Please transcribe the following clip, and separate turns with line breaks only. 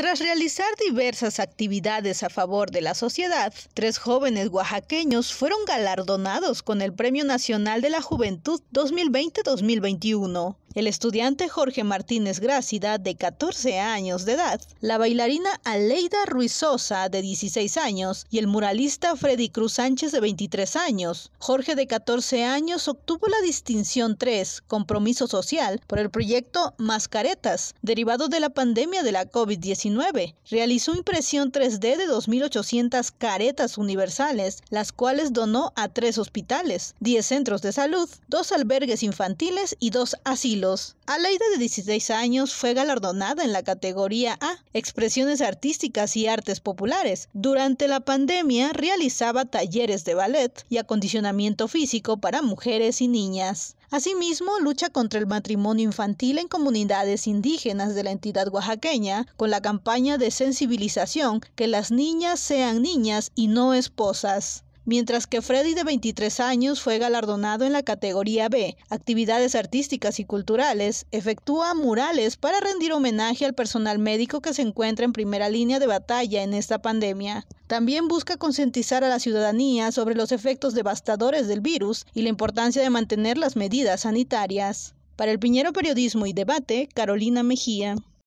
Tras realizar diversas actividades a favor de la sociedad, tres jóvenes oaxaqueños fueron galardonados con el Premio Nacional de la Juventud 2020-2021. El estudiante Jorge Martínez Grácida, de 14 años de edad, la bailarina Aleida Ruizosa de 16 años, y el muralista Freddy Cruz Sánchez, de 23 años. Jorge, de 14 años, obtuvo la distinción 3, Compromiso Social, por el proyecto Mascaretas, derivado de la pandemia de la COVID-19. Realizó impresión 3D de 2.800 caretas universales, las cuales donó a tres hospitales, 10 centros de salud, dos albergues infantiles y dos asilos a la edad de 16 años fue galardonada en la categoría A, Expresiones Artísticas y Artes Populares. Durante la pandemia realizaba talleres de ballet y acondicionamiento físico para mujeres y niñas. Asimismo, lucha contra el matrimonio infantil en comunidades indígenas de la entidad oaxaqueña con la campaña de sensibilización que las niñas sean niñas y no esposas mientras que Freddy de 23 años fue galardonado en la categoría B, actividades artísticas y culturales, efectúa murales para rendir homenaje al personal médico que se encuentra en primera línea de batalla en esta pandemia. También busca concientizar a la ciudadanía sobre los efectos devastadores del virus y la importancia de mantener las medidas sanitarias. Para el Piñero Periodismo y Debate, Carolina Mejía.